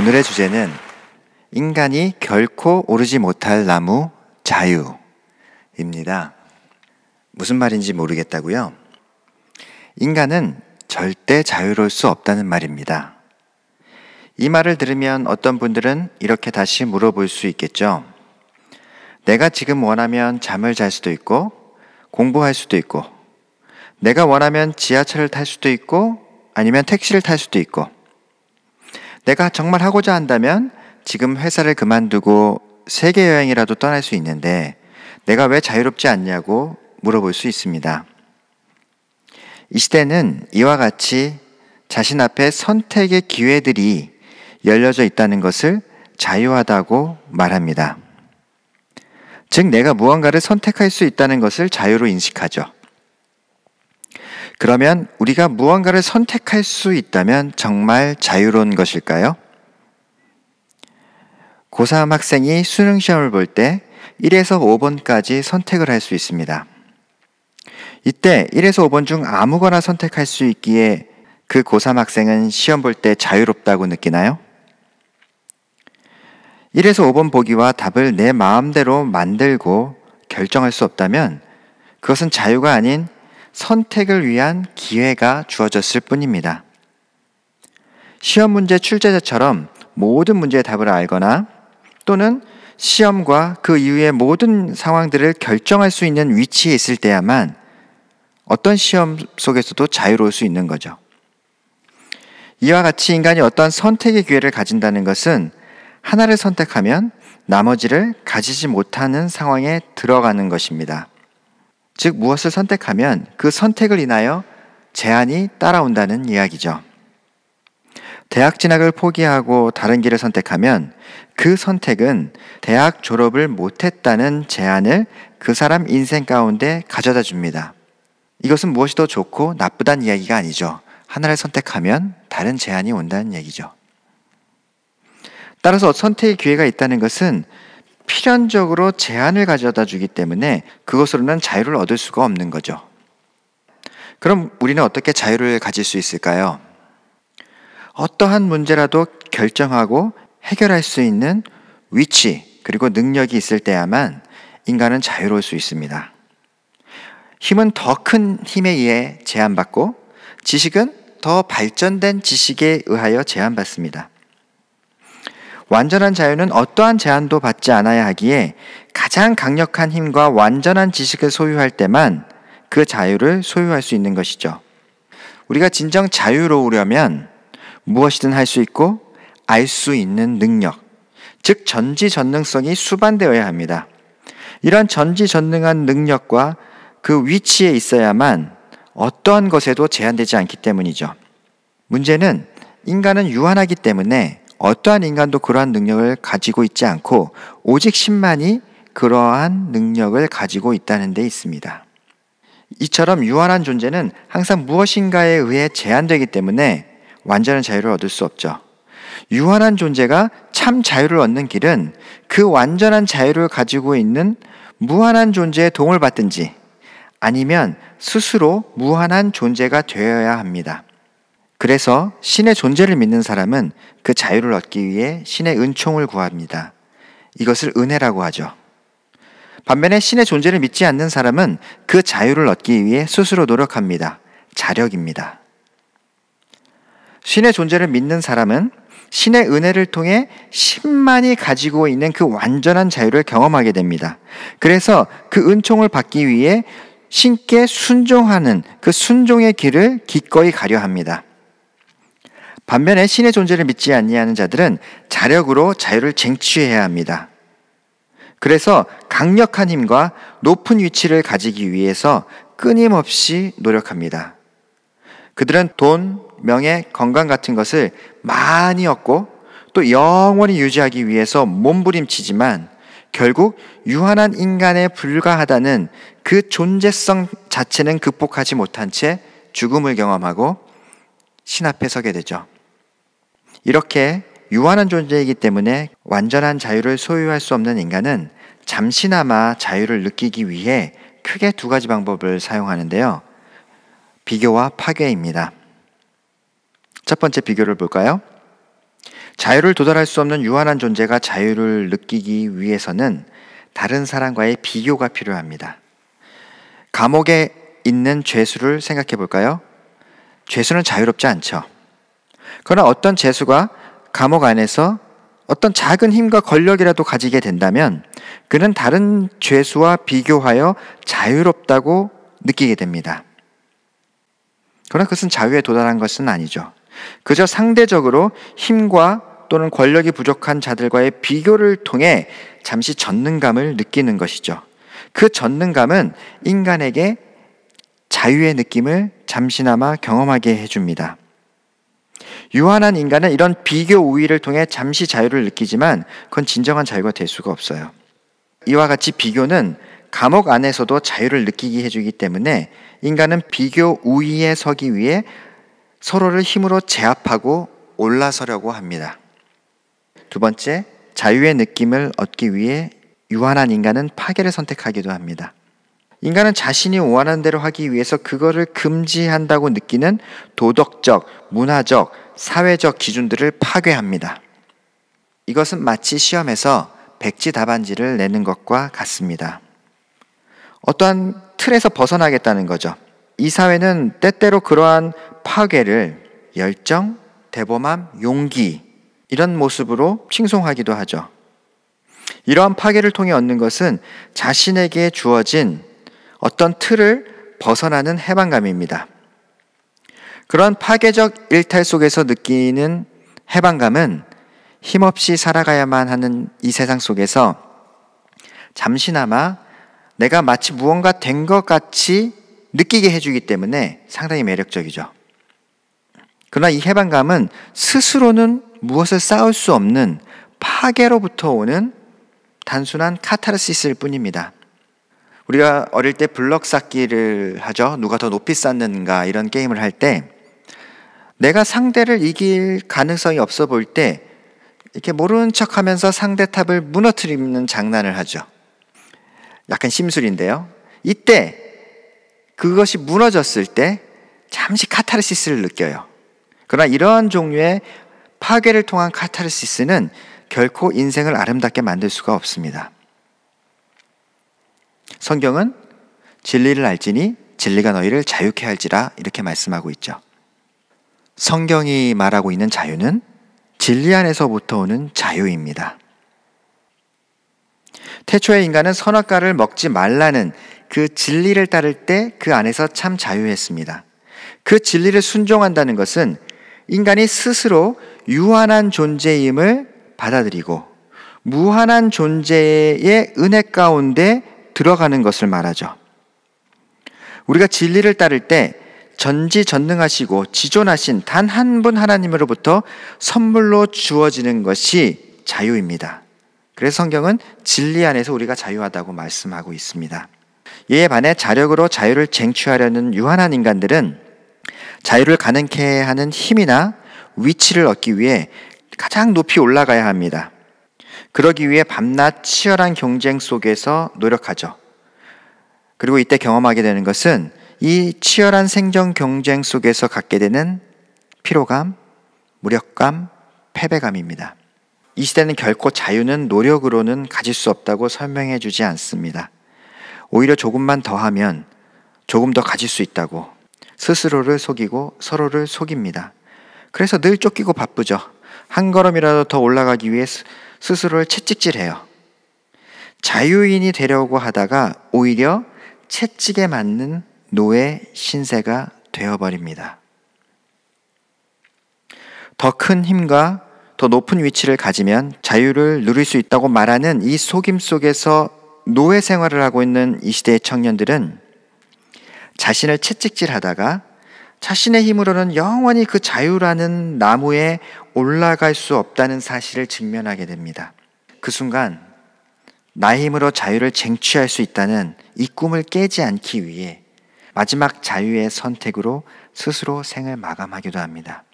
오늘의 주제는 인간이 결코 오르지 못할 나무 자유입니다. 무슨 말인지 모르겠다고요? 인간은 절대 자유로울 수 없다는 말입니다. 이 말을 들으면 어떤 분들은 이렇게 다시 물어볼 수 있겠죠. 내가 지금 원하면 잠을 잘 수도 있고, 공부할 수도 있고, 내가 원하면 지하철을 탈 수도 있고, 아니면 택시를 탈 수도 있고, 내가 정말 하고자 한다면 지금 회사를 그만두고 세계 여행이라도 떠날 수 있는데 내가 왜 자유롭지 않냐고 물어볼 수 있습니다. 이 시대는 이와 같이 자신 앞에 선택의 기회들이 열려져 있다는 것을 자유하다고 말합니다. 즉, 내가 무언가를 선택할 수 있다는 것을 자유로 인식하죠. 그러면 우리가 무언가를 선택할 수 있다면 정말 자유로운 것일까요? 고3 학생이 수능 시험을 볼 때 1에서 5번까지 선택을 할 수 있습니다. 이때 1에서 5번 중 아무거나 선택할 수 있기에 그 고3 학생은 시험 볼 때 자유롭다고 느끼나요? 1에서 5번 보기와 답을 내 마음대로 만들고 결정할 수 없다면 그것은 자유가 아닌 선택을 위한 기회가 주어졌을 뿐입니다. 시험 문제 출제자처럼 모든 문제의 답을 알거나 또는 시험과 그 이후의 모든 상황들을 결정할 수 있는 위치에 있을 때야만 어떤 시험 속에서도 자유로울 수 있는 거죠. 이와 같이 인간이 어떤 선택의 기회를 가진다는 것은 하나를 선택하면 나머지를 가지지 못하는 상황에 들어가는 것입니다. 즉 무엇을 선택하면 그 선택을 인하여 제한이 따라온다는 이야기죠. 대학 진학을 포기하고 다른 길을 선택하면 그 선택은 대학 졸업을 못했다는 제한을 그 사람 인생 가운데 가져다 줍니다. 이것은 무엇이 더 좋고 나쁘단 이야기가 아니죠. 하나를 선택하면 다른 제한이 온다는 얘기죠. 따라서 선택의 기회가 있다는 것은 필연적으로 제한을 가져다 주기 때문에 그것으로는 자유를 얻을 수가 없는 거죠. 그럼 우리는 어떻게 자유를 가질 수 있을까요? 어떠한 문제라도 결정하고 해결할 수 있는 위치 그리고 능력이 있을 때야만 인간은 자유로울 수 있습니다. 힘은 더 큰 힘에 의해 제한받고 지식은 더 발전된 지식에 의하여 제한받습니다. 완전한 자유는 어떠한 제한도 받지 않아야 하기에 가장 강력한 힘과 완전한 지식을 소유할 때만 그 자유를 소유할 수 있는 것이죠. 우리가 진정 자유로우려면 무엇이든 할 수 있고 알 수 있는 능력, 즉 전지전능성이 수반되어야 합니다. 이런 전지전능한 능력과 그 위치에 있어야만 어떠한 것에도 제한되지 않기 때문이죠. 문제는 인간은 유한하기 때문에 어떠한 인간도 그러한 능력을 가지고 있지 않고 오직 신만이 그러한 능력을 가지고 있다는 데 있습니다. 이처럼 유한한 존재는 항상 무엇인가에 의해 제한되기 때문에 완전한 자유를 얻을 수 없죠. 유한한 존재가 참 자유를 얻는 길은 그 완전한 자유를 가지고 있는 무한한 존재의 도움을 받든지 아니면 스스로 무한한 존재가 되어야 합니다. 그래서 신의 존재를 믿는 사람은 그 자유를 얻기 위해 신의 은총을 구합니다. 이것을 은혜라고 하죠. 반면에 신의 존재를 믿지 않는 사람은 그 자유를 얻기 위해 스스로 노력합니다. 자력입니다. 신의 존재를 믿는 사람은 신의 은혜를 통해 신만이 가지고 있는 그 완전한 자유를 경험하게 됩니다. 그래서 그 은총을 받기 위해 신께 순종하는 그 순종의 길을 기꺼이 가려 합니다. 반면에 신의 존재를 믿지 아니하는 자들은 자력으로 자유를 쟁취해야 합니다. 그래서 강력한 힘과 높은 위치를 가지기 위해서 끊임없이 노력합니다. 그들은 돈, 명예, 건강 같은 것을 많이 얻고 또 영원히 유지하기 위해서 몸부림치지만 결국 유한한 인간에 불과하다는 그 존재성 자체는 극복하지 못한 채 죽음을 경험하고 신 앞에 서게 되죠. 이렇게 유한한 존재이기 때문에 완전한 자유를 소유할 수 없는 인간은 잠시나마 자유를 느끼기 위해 크게 두 가지 방법을 사용하는데요. 비교와 파괴입니다. 첫 번째 비교를 볼까요? 자유를 도달할 수 없는 유한한 존재가 자유를 느끼기 위해서는 다른 사람과의 비교가 필요합니다. 감옥에 있는 죄수를 생각해 볼까요? 죄수는 자유롭지 않죠. 그러나 어떤 재수가 감옥 안에서 어떤 작은 힘과 권력이라도 가지게 된다면 그는 다른 죄수와 비교하여 자유롭다고 느끼게 됩니다. 그러나 그것은 자유에 도달한 것은 아니죠. 그저 상대적으로 힘과 또는 권력이 부족한 자들과의 비교를 통해 잠시 전능감을 느끼는 것이죠. 그 전능감은 인간에게 자유의 느낌을 잠시나마 경험하게 해줍니다. 유한한 인간은 이런 비교 우위를 통해 잠시 자유를 느끼지만 그건 진정한 자유가 될 수가 없어요. 이와 같이 비교는 감옥 안에서도 자유를 느끼게 해주기 때문에 인간은 비교 우위에 서기 위해 서로를 힘으로 제압하고 올라서려고 합니다. 두 번째, 자유의 느낌을 얻기 위해 유한한 인간은 파괴를 선택하기도 합니다. 인간은 자신이 원하는 대로 하기 위해서 그거를 금지한다고 느끼는 도덕적, 문화적, 사회적 기준들을 파괴합니다. 이것은 마치 시험에서 백지 답안지를 내는 것과 같습니다. 어떠한 틀에서 벗어나겠다는 거죠. 이 사회는 때때로 그러한 파괴를 열정, 대범함, 용기 이런 모습으로 칭송하기도 하죠. 이러한 파괴를 통해 얻는 것은 자신에게 주어진 어떤 틀을 벗어나는 해방감입니다. 그런 파괴적 일탈 속에서 느끼는 해방감은 힘없이 살아가야만 하는 이 세상 속에서 잠시나마 내가 마치 무언가 된 것 같이 느끼게 해주기 때문에 상당히 매력적이죠. 그러나 이 해방감은 스스로는 무엇을 쌓을 수 없는 파괴로부터 오는 단순한 카타르시스일 뿐입니다. 우리가 어릴 때 블럭 쌓기를 하죠. 누가 더 높이 쌓는가 이런 게임을 할때 내가 상대를 이길 가능성이 없어 보일 때 이렇게 모르는 척 하면서 상대 탑을 무너뜨리는 장난을 하죠. 약간 심술인데요. 이때 그것이 무너졌을 때 잠시 카타르시스를 느껴요. 그러나 이러한 종류의 파괴를 통한 카타르시스는 결코 인생을 아름답게 만들 수가 없습니다. 성경은 진리를 알지니 진리가 너희를 자유케 할지라 이렇게 말씀하고 있죠. 성경이 말하고 있는 자유는 진리 안에서부터 오는 자유입니다. 태초에 인간은 선악과를 먹지 말라는 그 진리를 따를 때 그 안에서 참 자유했습니다. 그 진리를 순종한다는 것은 인간이 스스로 유한한 존재임을 받아들이고 무한한 존재의 은혜 가운데 들어가는 것을 말하죠. 우리가 진리를 따를 때 전지전능하시고 지존하신 단 한 분 하나님으로부터 선물로 주어지는 것이 자유입니다. 그래서 성경은 진리 안에서 우리가 자유하다고 말씀하고 있습니다. 이에 반해 자력으로 자유를 쟁취하려는 유한한 인간들은 자유를 가능케 하는 힘이나 위치를 얻기 위해 가장 높이 올라가야 합니다. 그러기 위해 밤낮 치열한 경쟁 속에서 노력하죠. 그리고 이때 경험하게 되는 것은 이 치열한 생존 경쟁 속에서 갖게 되는 피로감, 무력감, 패배감입니다. 이 시대는 결코 자유는 노력으로는 가질 수 없다고 설명해 주지 않습니다. 오히려 조금만 더 하면 조금 더 가질 수 있다고 스스로를 속이고 서로를 속입니다. 그래서 늘 쫓기고 바쁘죠. 한 걸음이라도 더 올라가기 위해 스스로를 채찍질해요. 자유인이 되려고 하다가 오히려 채찍에 맞는 노예 신세가 되어버립니다. 더 큰 힘과 더 높은 위치를 가지면 자유를 누릴 수 있다고 말하는 이 속임 속에서 노예 생활을 하고 있는 이 시대의 청년들은 자신을 채찍질 하다가 자신의 힘으로는 영원히 그 자유라는 나무에 올라갈 수 없다는 사실을 직면하게 됩니다. 그 순간 나의 힘으로 자유를 쟁취할 수 있다는 이 꿈을 깨지 않기 위해 마지막 자유의 선택으로 스스로 생을 마감하기도 합니다.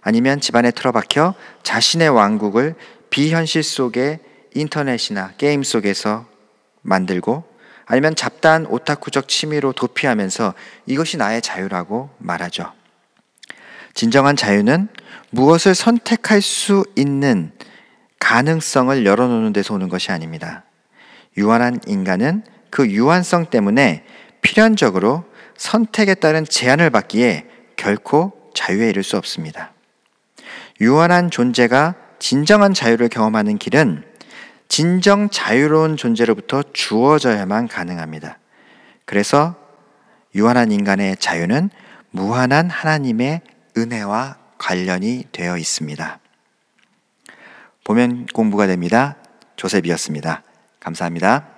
아니면 집안에 틀어박혀 자신의 왕국을 비현실 속의 인터넷이나 게임 속에서 만들고 아니면 잡다한 오타쿠적 취미로 도피하면서 이것이 나의 자유라고 말하죠. 진정한 자유는 무엇을 선택할 수 있는 가능성을 열어놓는 데서 오는 것이 아닙니다. 유한한 인간은 그 유한성 때문에 필연적으로 선택에 따른 제한을 받기에 결코 자유에 이를 수 없습니다. 유한한 존재가 진정한 자유를 경험하는 길은 진정 자유로운 존재로부터 주어져야만 가능합니다. 그래서 유한한 인간의 자유는 무한한 하나님의 은혜와 관련이 되어 있습니다. 보면 공부가 됩니다. 조셉이었습니다. 감사합니다.